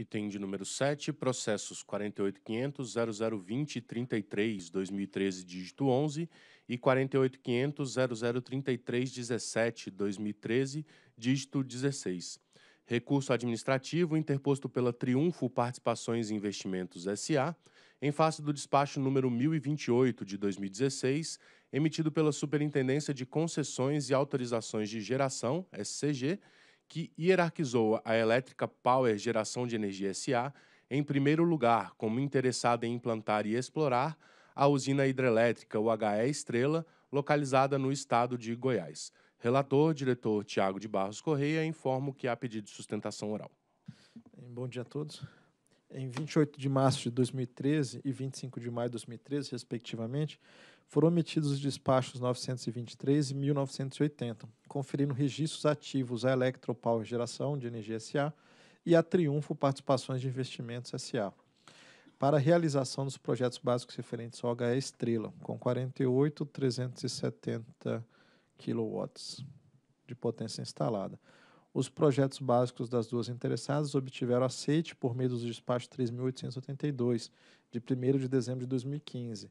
Item de número 7, processos 48.500.0020.33.2013, dígito 11 e 48.500.0033.17.2013, dígito 16. Recurso administrativo interposto pela Triunfo Participações e Investimentos S.A., em face do despacho número 1028 de 2016, emitido pela Superintendência de Concessões e Autorizações de Geração, SCG, que hierarquizou a Elétrica Power Geração de Energia SA em primeiro lugar como interessada em implantar e explorar a usina hidrelétrica UHE Estrela, localizada no estado de Goiás. Relator, diretor Tiago de Barros Correia, informo que há pedido de sustentação oral. Bom dia a todos em 28 de março de 2013 e 25 de maio de 2013, respectivamente, foram emitidos os despachos 923 e 1980, conferindo registros ativos à Electropower Geração de Energia SA e à Triunfo Participações de Investimentos SA, para a realização dos projetos básicos referentes ao HE Estrela, com 48,370 kW de potência instalada. Os projetos básicos das duas interessadas obtiveram aceite por meio dos despachos 3.882, de 1 de dezembro de 2015,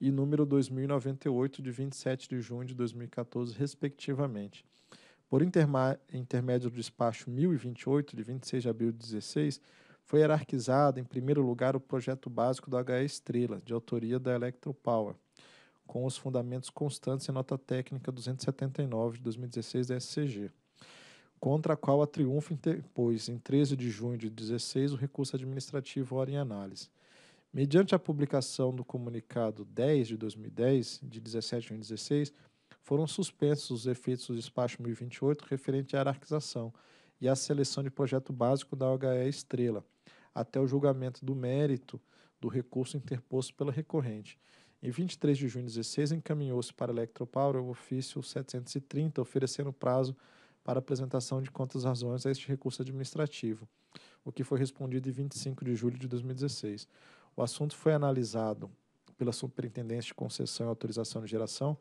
e número 2098, de 27 de junho de 2014, respectivamente. Por intermédio do despacho 1028, de 26 de abril de 2016, foi hierarquizado, em primeiro lugar, o projeto básico da HE Estrela, de autoria da Electropower, com os fundamentos constantes em nota técnica 279 de 2016 da SCG contra a qual a Triunfo interpôs, em 13 de junho de 16, o recurso administrativo hora em análise. Mediante a publicação do comunicado 10 de 2010, de 17 de junho de 16, foram suspensos os efeitos do despacho 1028 referente à hierarquização e à seleção de projeto básico da OHE Estrela, até o julgamento do mérito do recurso interposto pela recorrente. Em 23 de junho de 16, encaminhou-se para a Electropower o ofício 730, oferecendo prazo para apresentação de quantas razões a este recurso administrativo, o que foi respondido em 25 de julho de 2016. O assunto foi analisado pela Superintendência de Concessão e Autorização de Geração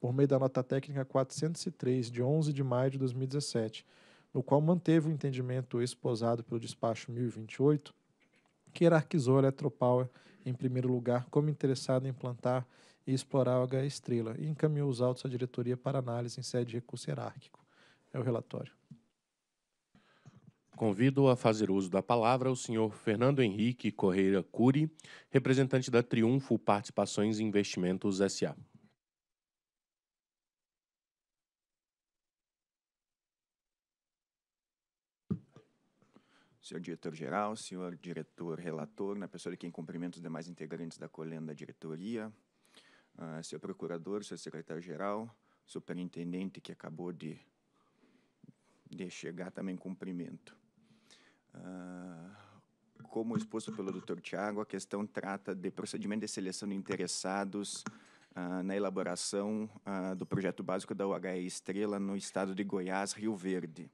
por meio da nota técnica 403 de 11 de maio de 2017, no qual manteve o entendimento exposado pelo despacho 1028, que hierarquizou a Eletropower em primeiro lugar como interessada em implantar e explorar o H Estrela e encaminhou os autos à diretoria para análise em sede de recurso hierárquico é o relatório. Convido a fazer uso da palavra o senhor Fernando Henrique Correia Cury, representante da Triunfo Participações e Investimentos SA. Senhor diretor-geral, senhor diretor-relator, na né, pessoa de quem cumprimento os demais integrantes da colenda diretoria, uh, senhor procurador, senhor secretário-geral, superintendente que acabou de de chegar também cumprimento. Uh, como exposto pelo Dr. Tiago, a questão trata de procedimento de seleção de interessados uh, na elaboração uh, do projeto básico da UHE Estrela no estado de Goiás, Rio Verde.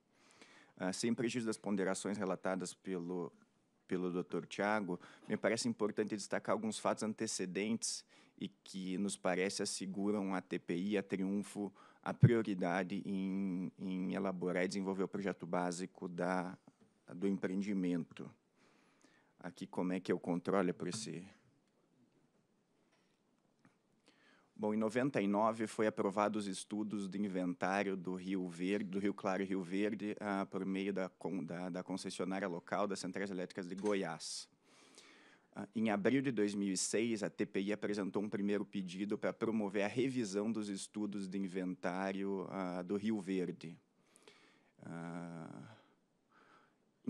sem prejuízo das ponderações relatadas pelo, pelo Dr. Tiago, me parece importante destacar alguns fatos antecedentes e que nos parece asseguram a TPI a triunfo a prioridade em, em elaborar e desenvolver o projeto básico da, do empreendimento. Aqui, como é que eu controlo é por esse... Bom, em 99 foi aprovado os estudos de inventário do Rio Verde, do Rio Claro e Rio Verde, ah, por meio da, da, da concessionária local das centrais elétricas de Goiás. Em abril de 2006, a TPI apresentou um primeiro pedido para promover a revisão dos estudos de inventário uh, do Rio Verde. Uh,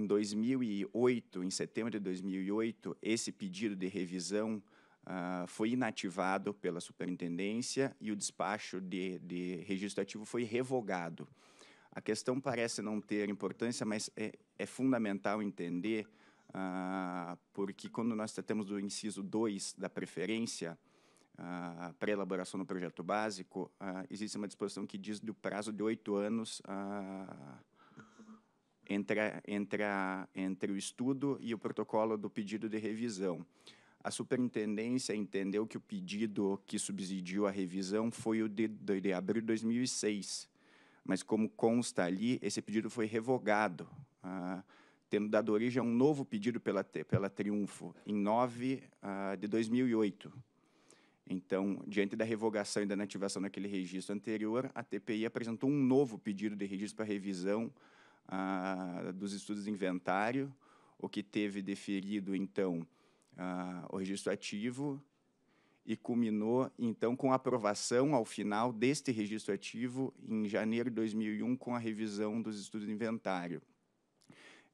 em 2008, em setembro de 2008, esse pedido de revisão uh, foi inativado pela superintendência e o despacho de, de registro ativo foi revogado. A questão parece não ter importância, mas é, é fundamental entender ah, porque quando nós tratamos do inciso 2 da preferência ah, para elaboração do projeto básico, ah, existe uma disposição que diz do prazo de oito anos ah, entre, a, entre, a, entre o estudo e o protocolo do pedido de revisão. A superintendência entendeu que o pedido que subsidiou a revisão foi o de, de, de abril de 2006, mas como consta ali, esse pedido foi revogado. Ah, tendo dado origem a um novo pedido pela, pela Triunfo, em 9 uh, ah, de 2008. Então, diante da revogação e da inativação daquele registro anterior, a TPI apresentou um novo pedido de registro para revisão uh, dos estudos de inventário, o que teve deferido, então, uh, o registro ativo e culminou, então, com a aprovação ao final deste registro ativo em janeiro de 2001 com a revisão dos estudos de inventário.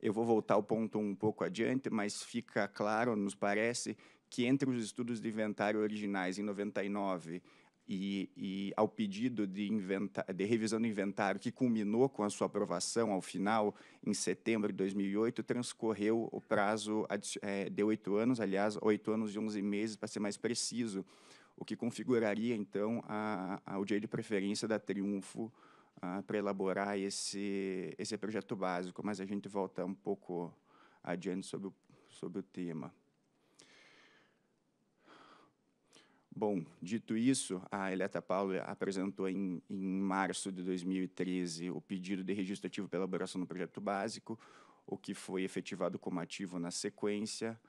Eu vou voltar ao ponto um pouco adiante, mas fica claro, nos parece, que entre os estudos de inventário originais em 99 e, e ao pedido de, de, revisão do inventário, que culminou com a sua aprovação ao final, em setembro de 2008, transcorreu o prazo é, de oito anos, aliás, oito anos e onze meses, para ser mais preciso, o que configuraria, então, a, a, o direito de preferência da Triunfo para elaborar esse, esse projeto básico, mas a gente volta um pouco adiante sobre o, sobre o tema. Bom, dito isso, a Eleta Paulo apresentou em, em março de 2013 o pedido de registro ativo para elaboração do projeto básico, o que foi efetivado como ativo na sequência,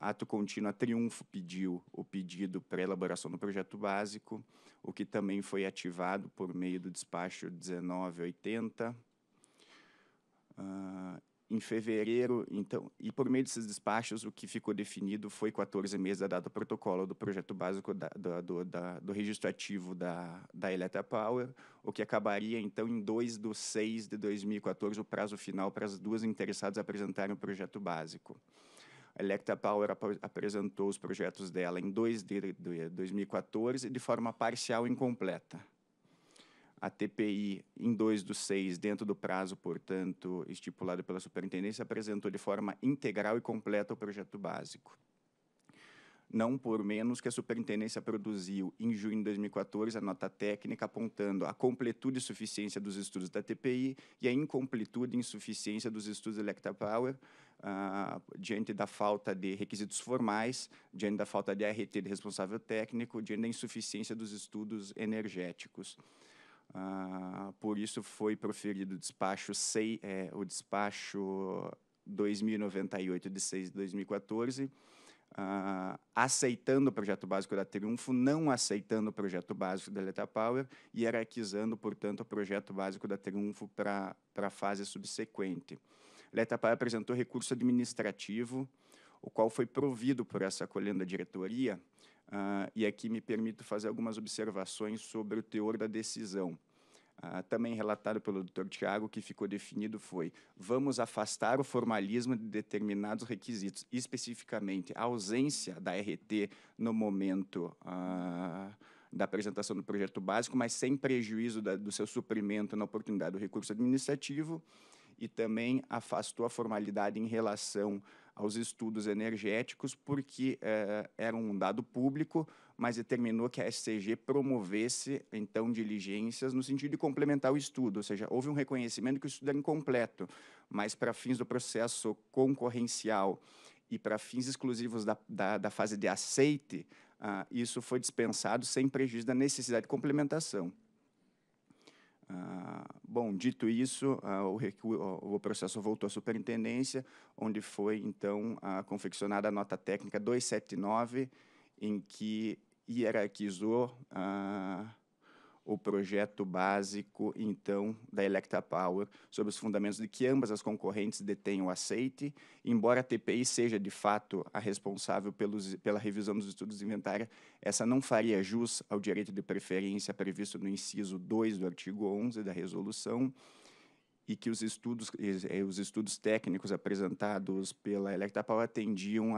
Ato Contínuo, a Triunfo pediu o pedido para elaboração do projeto básico, o que também foi ativado por meio do despacho 1980. Uh, ah, em fevereiro, então, e por meio desses despachos, o que ficou definido foi 14 meses da data protocolo do projeto básico da, do, da, do registro ativo da, da Power, o que acabaria, então, em 2 de 6 de 2014, o prazo final para as duas interessadas apresentarem o projeto básico. A Power ap apresentou os projetos dela em 2 de, de 2014 de forma parcial e incompleta. A TPI, em 2 do 6, dentro do prazo, portanto, estipulado pela superintendência, apresentou de forma integral e completa o projeto básico. Não por menos que a superintendência produziu, em junho de 2014, a nota técnica apontando a completude e suficiência dos estudos da TPI e a incompletude e insuficiência dos estudos da Electra Power, uh, diante da falta de requisitos formais, diante da falta de ART de responsável técnico, diante da insuficiência dos estudos energéticos. Uh, por isso foi proferido o despacho, sei, é, o despacho 2098 de 6 de 2014, uh, aceitando o projeto básico da Triunfo, não aceitando o projeto básico da Letra e hierarquizando, portanto, o projeto básico da Triunfo para a fase subsequente. Letra apresentou recurso administrativo, o qual foi provido por essa a diretoria, uh, e aqui me permito fazer algumas observações sobre o teor da decisão ah, também relatado pelo Dr. Tiago, que ficou definido foi: vamos afastar o formalismo de determinados requisitos, especificamente a ausência da RT no momento ah, da apresentação do projeto básico, mas sem prejuízo da, do seu suprimento na oportunidade do recurso administrativo, e também afastou a formalidade em relação aos estudos energéticos, porque eh, era um dado público, mas determinou que a SCG promovesse, então, diligências no sentido de complementar o estudo, ou seja, houve um reconhecimento que o estudo era incompleto, mas para fins do processo concorrencial e para fins exclusivos da, da, da fase de aceite, ah, isso foi dispensado sem prejuízo da necessidade de complementação. Ah, bom, dito isso, ah, o, o, processo voltou à superintendência, onde foi, então, ah, confeccionada a nota técnica 279, em que hierarquizou ah, o projeto básico, então, da Electa Power, sobre os fundamentos de que ambas as concorrentes detêm o aceite, embora a TPI seja, de fato, a responsável pelos, pela revisão dos estudos de inventário, essa não faria jus ao direito de preferência previsto no inciso 2 do artigo 11 da resolução, e que os estudos, eh, os estudos técnicos apresentados pela Electa Power atendiam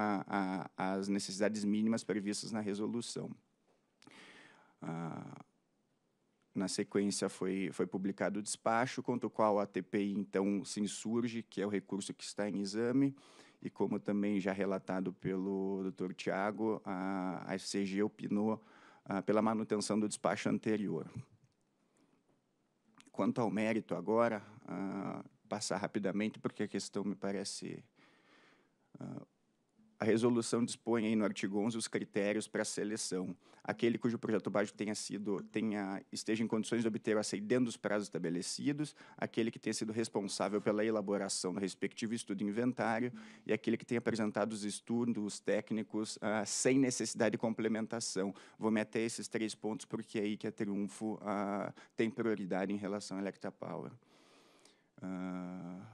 às necessidades mínimas previstas na resolução. Ah, na sequência, foi, foi publicado o despacho, contra o qual a TPI, então, se insurge, que é o recurso que está em exame, e como também já relatado pelo doutor Tiago, a, a FCG opinou a, ah, pela manutenção do despacho anterior. Quanto ao mérito agora, a, ah, passar rapidamente, porque a questão me parece ah, a resolução dispõe aí no artigo 11 os critérios para seleção. Aquele cujo projeto básico tenha sido tenha esteja em condições de obter o ACI dentro dos prazos estabelecidos, aquele que tenha sido responsável pela elaboração do respectivo estudo inventário e aquele que tenha apresentado os estudos técnicos ah, sem necessidade de complementação. Vou meter esses três pontos porque é aí que a Triunfo ah, tem prioridade em relação à Electra Power. Ah,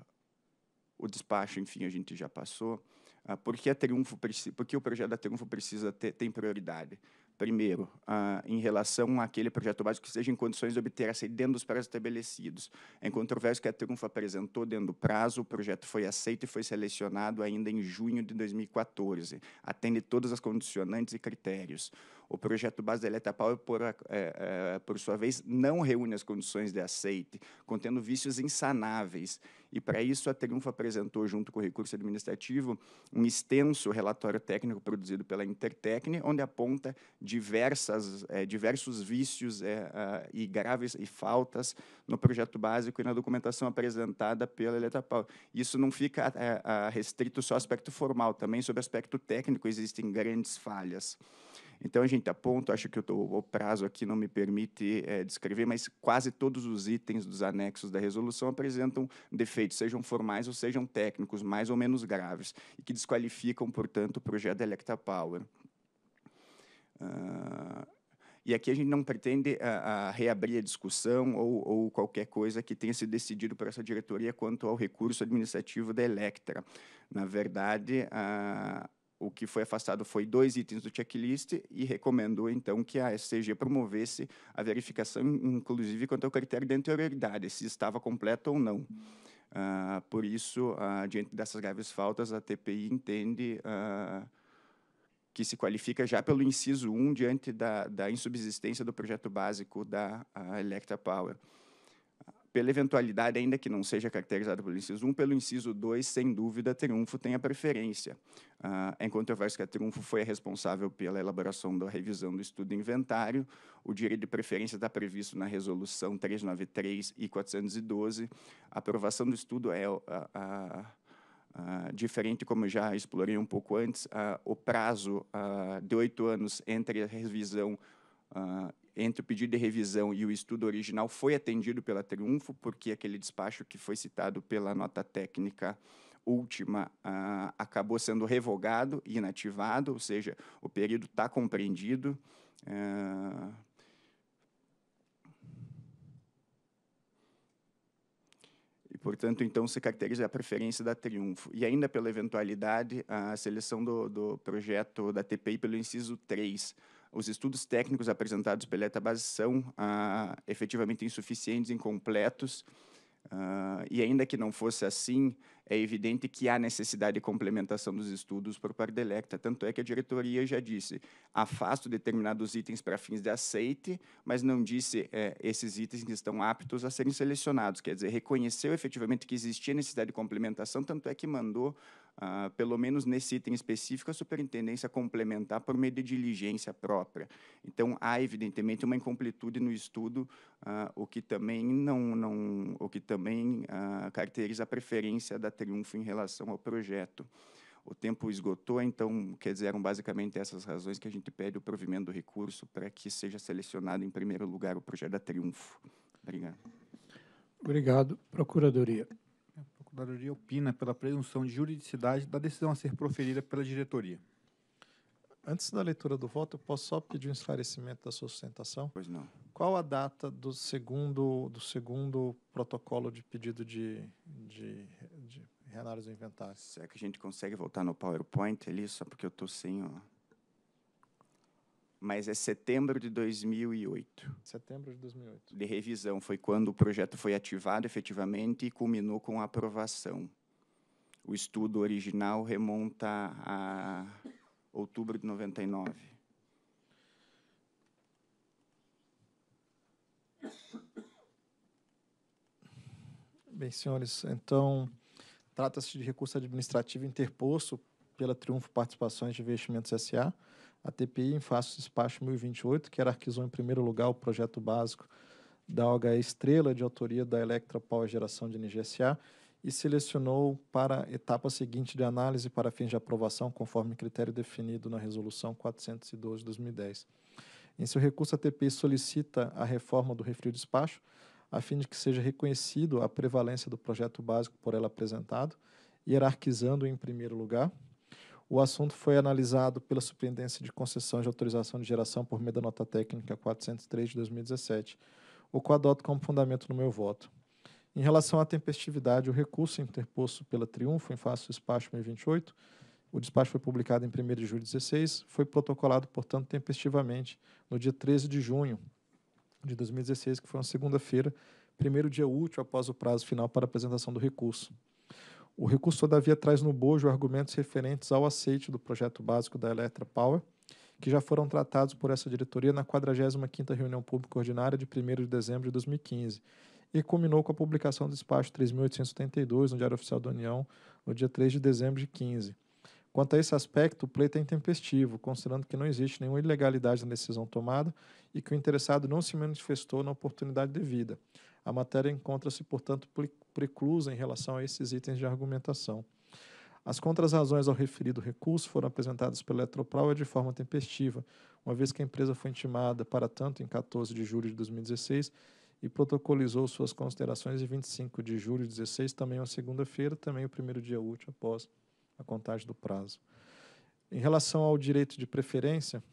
o despacho, enfim, a gente já passou. Ah, porque, a Triunfo, porque o projeto da Triunfo precisa ter, tem prioridade? Primeiro, ah, em relação àquele projeto básico que seja em condições de obter a dentro dos prazos estabelecidos. Em é controvérsia que a Triunfo apresentou dentro do prazo, o projeto foi aceito e foi selecionado ainda em junho de 2014. Atende todas as condicionantes e critérios. O projeto Base da Eletropower, por, é, é, por sua vez, não reúne as condições de aceite, contendo vícios insanáveis. E, para isso, a Triunfo apresentou, junto com o recurso administrativo, um extenso relatório técnico produzido pela Intertecne, onde aponta diversas, é, diversos vícios é, e graves e faltas no projeto básico e na documentação apresentada pela Eletropower. Isso não fica é, restrito só ao aspecto formal, também sobre o aspecto técnico existem grandes falhas. Então a gente aponta, acho que o, prazo aqui não me permite é, descrever, mas quase todos os itens dos anexos da resolução apresentam defeitos, sejam formais ou sejam técnicos, mais ou menos graves, e que desqualificam, portanto, o projeto da Electa Power. Uh... E aqui a gente não pretende a, ah, a ah, reabrir a discussão ou, ou, qualquer coisa que tenha se decidido por essa diretoria quanto ao recurso administrativo da Electra. Na verdade, a, o que foi afastado foi dois itens do checklist e recomendou, então, que a SCG promovesse a verificação, inclusive, quanto ao critério de anterioridade, se estava completa ou não. Uh, por isso, uh, diante dessas graves faltas, a TPI entende uh, que se qualifica já pelo inciso 1 diante da, da insubsistência do projeto básico da Electra Power pela eventualidade, ainda que não seja caracterizada pelo inciso 1, pelo inciso 2, sem dúvida, Triunfo tem a preferência. Uh, é controverso que a Triunfo foi a responsável pela elaboração da revisão do estudo inventário. O direito de preferência está previsto na resolução 393 e 412. A aprovação do estudo é a, ah, ah, ah, diferente, como já explorei um pouco antes, o prazo de oito anos entre a revisão entre o pedido de revisão e o estudo original foi atendido pela Triunfo, porque aquele despacho que foi citado pela nota técnica última ah, acabou sendo revogado, inativado, ou seja, o período está compreendido. Ah, e, portanto, então se caracteriza a preferência da Triunfo. E ainda pela eventualidade, a seleção do, do projeto da TPI pelo inciso 3, os estudos técnicos apresentados pela Etabase são ah, efetivamente insuficientes, incompletos, ah, e ainda que não fosse assim, é evidente que há necessidade de complementação dos estudos por parte da Electa, tanto é que a diretoria já disse, afasto determinados itens para fins de aceite, mas não disse é, esses itens que estão aptos a serem selecionados, quer dizer, reconheceu efetivamente que existia necessidade de complementação, tanto é que mandou ah, pelo menos nesse item específico, a superintendência complementar por meio de diligência própria. Então, há, evidentemente, uma incompletude no estudo, ah, o que também, não, não, o que também ah, caracteriza a preferência da Triunfo em relação ao projeto. O tempo esgotou, então, quer dizer, eram basicamente essas razões que a gente pede o provimento do recurso para que seja selecionado em primeiro lugar o projeto da Triunfo. Obrigado. Obrigado, Procuradoria. Procuradoria opina pela presunção de juridicidade da decisão a ser proferida pela diretoria. Antes da leitura do voto, eu posso só pedir um esclarecimento da sua sustentação? Pois não. Qual a data do segundo, do segundo protocolo de pedido de, de, de do inventário? Será é que a gente consegue voltar no PowerPoint ali, só porque eu estou sem... Ó mas é setembro de 2008. Setembro de 2008. De revisão, foi quando o projeto foi ativado efetivamente e culminou com a aprovação. O estudo original remonta a outubro de 99. Bem, senhores, então trata-se de recurso administrativo interposto pela Triunfo Participações de Investimentos S.A., a TPI em do despacho 1028, que arquizou em primeiro lugar o projeto básico da OHE Estrela, de autoria da Electra Power Geração de NGSA, e selecionou para a etapa seguinte de análise para fins de aprovação, conforme critério definido na Resolução 412 de 2010. Em seu recurso, a TPI solicita a reforma do refrio de despacho, a fim de que seja reconhecido a prevalência do projeto básico por ela apresentado, hierarquizando em primeiro lugar, o assunto foi analisado pela Superintendência de Concessão de Autorização de Geração por meio da nota técnica 403 de 2017, o qual adoto como fundamento no meu voto. Em relação à tempestividade, o recurso interposto pela Triunfo em face do despacho 2028, o despacho foi publicado em 1 de julho de 16, foi protocolado, portanto, tempestivamente no dia 13 de junho de 2016, que foi uma segunda-feira, primeiro dia útil após o prazo final para apresentação do recurso. O recurso todavia traz no bojo argumentos referentes ao aceite do projeto básico da Electra Power, que já foram tratados por essa diretoria na 45ª reunião pública ordinária de 1 de dezembro de 2015 e culminou com a publicação do despacho 3.872 no Diário Oficial da União no dia 3 de dezembro de 15. Quanto a esse aspecto, o pleito é intempestivo, considerando que não existe nenhuma ilegalidade na decisão tomada e que o interessado não se manifestou na oportunidade devida. A matéria encontra-se, portanto, preclusa em relação a esses itens de argumentação. As contras-razões ao referido recurso foram apresentadas pela Eletropauer é de forma tempestiva, uma vez que a empresa foi intimada para tanto em 14 de julho de 2016 e protocolizou suas considerações em 25 de julho de 2016, também uma segunda-feira, também o primeiro dia útil após a contagem do prazo. Em relação ao direito de preferência,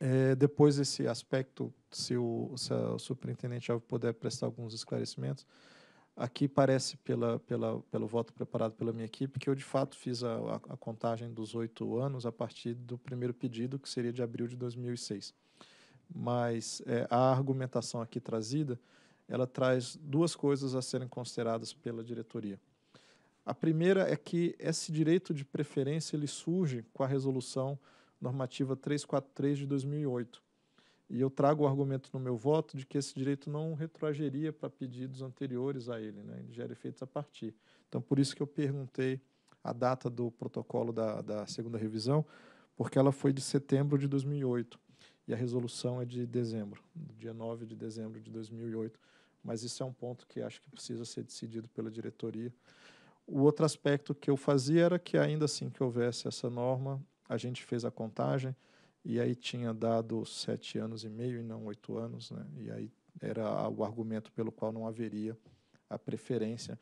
é, depois desse aspecto, se o, se o superintendente já puder prestar alguns esclarecimentos, Aqui parece, pela, pela, pelo voto preparado pela minha equipe, que eu de fato fiz a, a, a contagem dos oito anos a partir do primeiro pedido, que seria de abril de 2006. Mas é, a argumentação aqui trazida, ela traz duas coisas a serem consideradas pela diretoria. A primeira é que esse direito de preferência ele surge com a resolução normativa 343 de 2008, e eu trago o argumento no meu voto de que esse direito não retroagiria para pedidos anteriores a ele, né? ele gera efeitos a partir. Então, por isso que eu perguntei a data do protocolo da, da segunda revisão, porque ela foi de setembro de 2008 e a resolução é de dezembro, dia 9 de dezembro de 2008. Mas isso é um ponto que acho que precisa ser decidido pela diretoria. O outro aspecto que eu fazia era que, ainda assim que houvesse essa norma, a gente fez a contagem, e aí tinha dado sete anos e meio e não oito anos, né? e aí era o argumento pelo qual não haveria a preferência.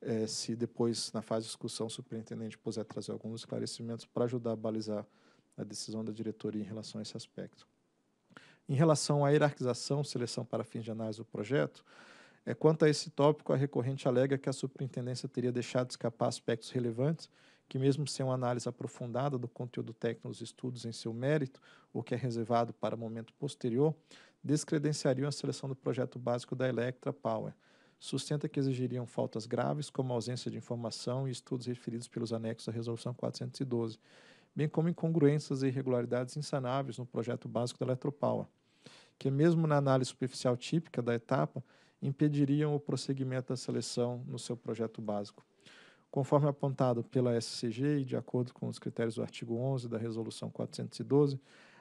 É, se depois, na fase de discussão, o superintendente puder trazer alguns esclarecimentos para ajudar a balizar a decisão da diretoria em relação a esse aspecto. Em relação à hierarquização, seleção para fins de análise do projeto, é, quanto a esse tópico, a recorrente alega que a superintendência teria deixado escapar aspectos relevantes que mesmo sem uma análise aprofundada do conteúdo técnico dos estudos em seu mérito, o que é reservado para momento posterior, descredenciariam a seleção do projeto básico da Electra Power. Sustenta que exigiriam faltas graves, como ausência de informação e estudos referidos pelos anexos à Resolução 412, bem como incongruências e irregularidades insanáveis no projeto básico da Eletropower, que mesmo na análise superficial típica da etapa, impediriam o prosseguimento da seleção no seu projeto básico. Conforme apontado pela SCG e de acordo com os critérios do artigo 11 da Resolução 412,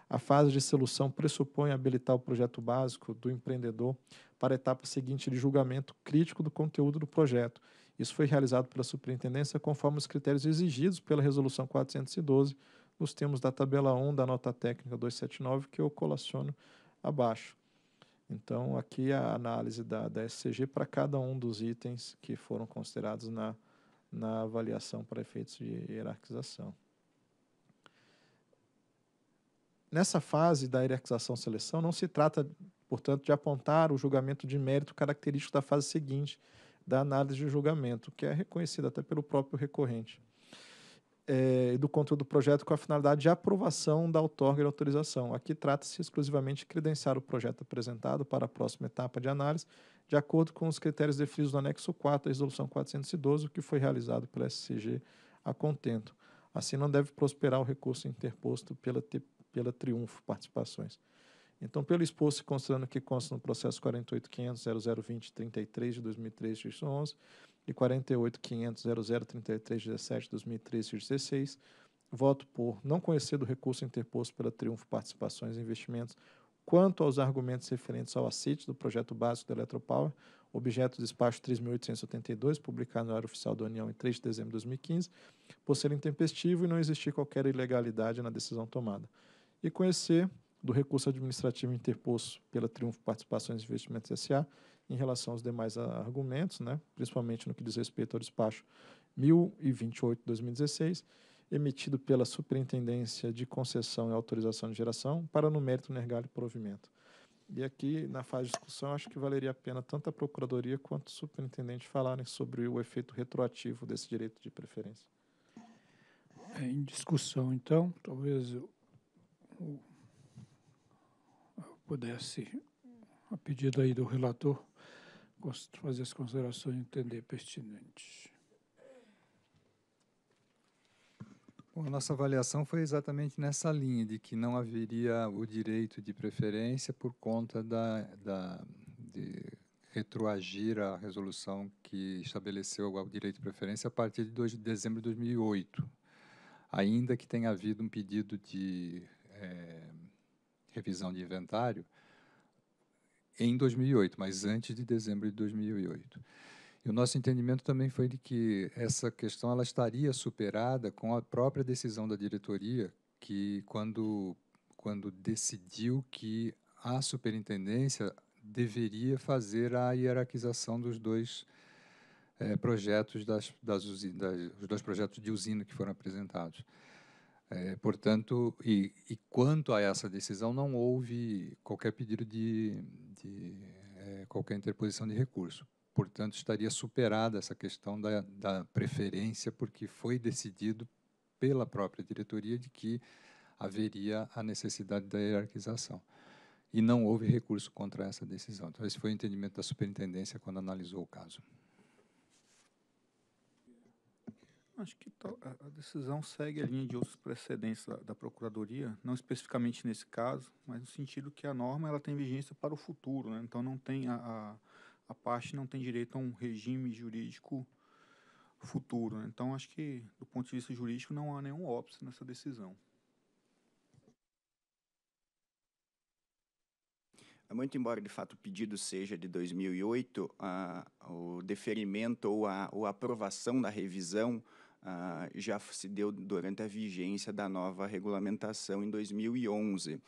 a fase de solução pressupõe habilitar o projeto básico do empreendedor para a etapa seguinte de julgamento crítico do conteúdo do projeto. Isso foi realizado pela Superintendência conforme os critérios exigidos pela Resolução 412, nos termos da tabela 1 da nota técnica 279, que eu colaciono abaixo. Então, aqui a análise da, da SCG para cada um dos itens que foram considerados na na avaliação para efeitos de hierarquização. Nessa fase da hierarquização-seleção, não se trata, portanto, de apontar o julgamento de mérito característico da fase seguinte, da análise de julgamento, que é reconhecida até pelo próprio recorrente, é, do conteúdo do projeto com a finalidade de aprovação da outorga e autorização. Aqui trata-se exclusivamente de credenciar o projeto apresentado para a próxima etapa de análise, de acordo com os critérios definidos no anexo 4 da resolução 412, o que foi realizado pela SCG a contento. Assim, não deve prosperar o recurso interposto pela, pela Triunfo Participações. Então, pelo exposto, considerando que consta no processo 48.500.0020.33 de 2013 11 e 48.500.0033.17 de 2013 de 16, voto por não conhecer do recurso interposto pela Triunfo Participações e Investimentos quanto aos argumentos referentes ao ACIT do projeto básico da Eletropower, objeto do despacho 3.872, publicado no Diário Oficial da União em 3 de dezembro de 2015, por ser intempestivo e não existir qualquer ilegalidade na decisão tomada. E conhecer do recurso administrativo interposto pela Triunfo Participações e Investimentos S.A. em relação aos demais argumentos, né, principalmente no que diz respeito ao despacho 1028-2016, emitido pela Superintendência de Concessão e Autorização de Geração para no mérito e provimento. E aqui, na fase de discussão, acho que valeria a pena tanto a Procuradoria quanto o Superintendente falarem sobre o efeito retroativo desse direito de preferência. É, em discussão, então, talvez eu, eu, pudesse, a pedido aí do relator, fazer as considerações entender pertinentes. Bom, a nossa avaliação foi exatamente nessa linha, de que não haveria o direito de preferência por conta da, da, de retroagir a resolução que estabeleceu o direito de preferência a partir de de dezembro de 2008, ainda que tenha havido um pedido de é, revisão de inventário em 2008, mas antes de dezembro de 2008. E o nosso entendimento também foi de que essa questão ela estaria superada com a própria decisão da diretoria, que quando, quando decidiu que a superintendência deveria fazer a hierarquização dos dois é, projetos das, das, das, os dois projetos de usina que foram apresentados. É, portanto, e, e, quanto a essa decisão, não houve qualquer pedido de, de é, qualquer interposição de recurso portanto, estaria superada essa questão da, da preferência, porque foi decidido pela própria diretoria de que haveria a necessidade da hierarquização. E não houve recurso contra essa decisão. Então, esse foi o entendimento da superintendência quando analisou o caso. Acho que a decisão segue a linha de outros precedentes da, Procuradoria, não especificamente nesse caso, mas no sentido que a norma ela tem vigência para o futuro, né? então não tem a, a a parte não tem direito a um regime jurídico futuro. Né? Então, acho que, do ponto de vista jurídico, não há nenhum óbice nessa decisão. É muito embora, de fato, o pedido seja de 2008, ah, o deferimento ou a, ou a, aprovação da revisão ah, já se deu durante a vigência da nova regulamentação em 2011.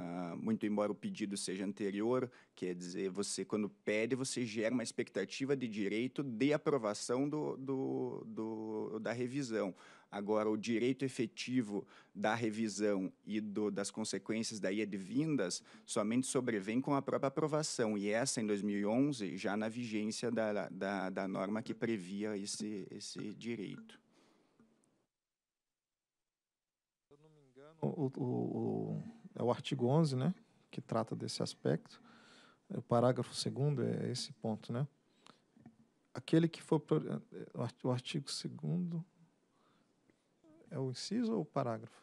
Uh, muito embora o pedido seja anterior, quer dizer, você, quando pede, você gera uma expectativa de direito de aprovação do, do, do da revisão. Agora, o direito efetivo da revisão e do, das consequências daí advindas somente sobrevém com a própria aprovação, e essa em 2011, já na vigência da, da, da norma que previa esse, esse direito. Se eu não me engano. o, o, o é o artigo 11, né, que trata desse aspecto. É o parágrafo 2 é esse ponto, né? Aquele que for é, o artigo 2 é o inciso ou o parágrafo?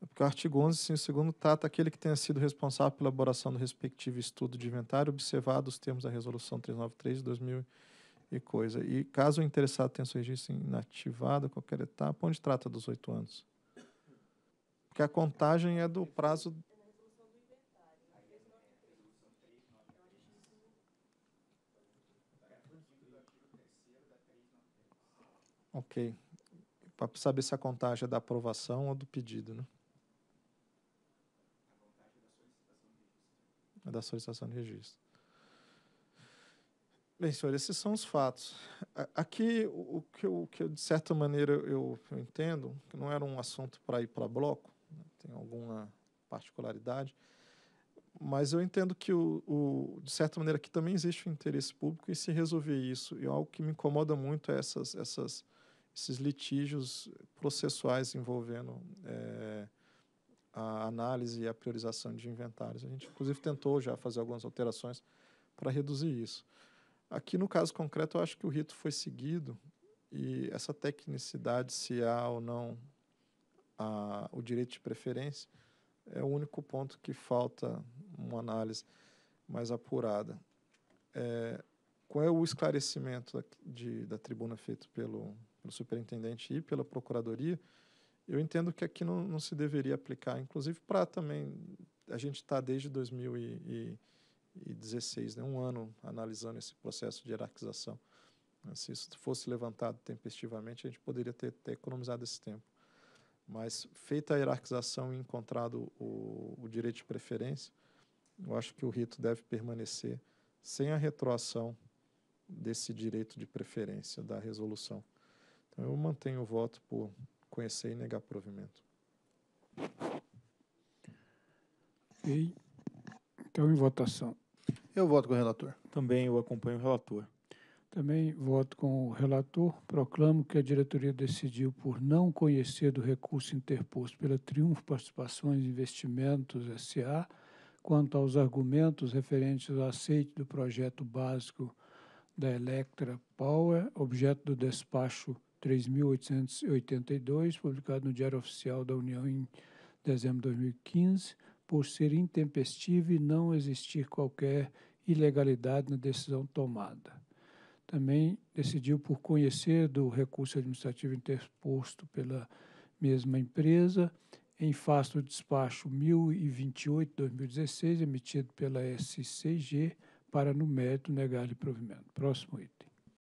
É porque o artigo 11, sim, o segundo, trata aquele que tenha sido responsável pela elaboração do respectivo estudo de inventário, observado os termos da Resolução 393 de 2000 e coisa. E caso o interessado tenha seu registro inativado qualquer etapa, onde trata dos oito anos? Porque a contagem é do prazo. Ok. Para saber se a contagem é da aprovação ou do pedido, né? É da solicitação de registro. Bem, senhor, esses são os fatos. Aqui, o, que, eu, que, eu, de certa maneira, eu, eu, entendo, que não era um assunto para ir para bloco, né? tem alguma particularidade, mas eu entendo que, o, de certa maneira, aqui também existe o um interesse público e se resolver isso. E algo que me incomoda muito é essas, essas, esses litígios processuais envolvendo é, a análise e a priorização de inventários. A gente, inclusive, tentou já fazer algumas alterações para reduzir isso. Aqui, no caso concreto, eu acho que o rito foi seguido e essa tecnicidade, se há ou não a, o direito de preferência, é o único ponto que falta uma análise mais apurada. É, qual é o esclarecimento da, de, da tribuna feito pelo, pelo, superintendente e pela procuradoria? Eu entendo que aqui não, não se deveria aplicar, inclusive para também. A gente está desde 2000 e, e 2016, né? um ano analisando esse processo de hierarquização. Né? Se isso fosse levantado tempestivamente, a gente poderia ter, ter economizado esse tempo. Mas, feita a hierarquização e encontrado o, o direito de preferência, eu acho que o rito deve permanecer sem a retroação desse direito de preferência da resolução. Então, eu mantenho o voto por conhecer e negar provimento. Ok. Então, em votação. Eu voto com o relator. Também eu acompanho o relator. Também voto com o relator. Proclamo que a diretoria decidiu por não conhecer do recurso interposto pela Triunfo Participações e Investimentos S.A. quanto aos argumentos referentes ao aceite do projeto básico da Electra Power, objeto do despacho 3.882, publicado no Diário Oficial da União em dezembro de 2015, por ser intempestivo e não existir qualquer ilegalidade na decisão tomada. Também decidiu por conhecer do recurso administrativo interposto pela mesma empresa em face do despacho 1028-2016, emitido pela SCG, para, no mérito, negar-lhe provimento. Próximo item.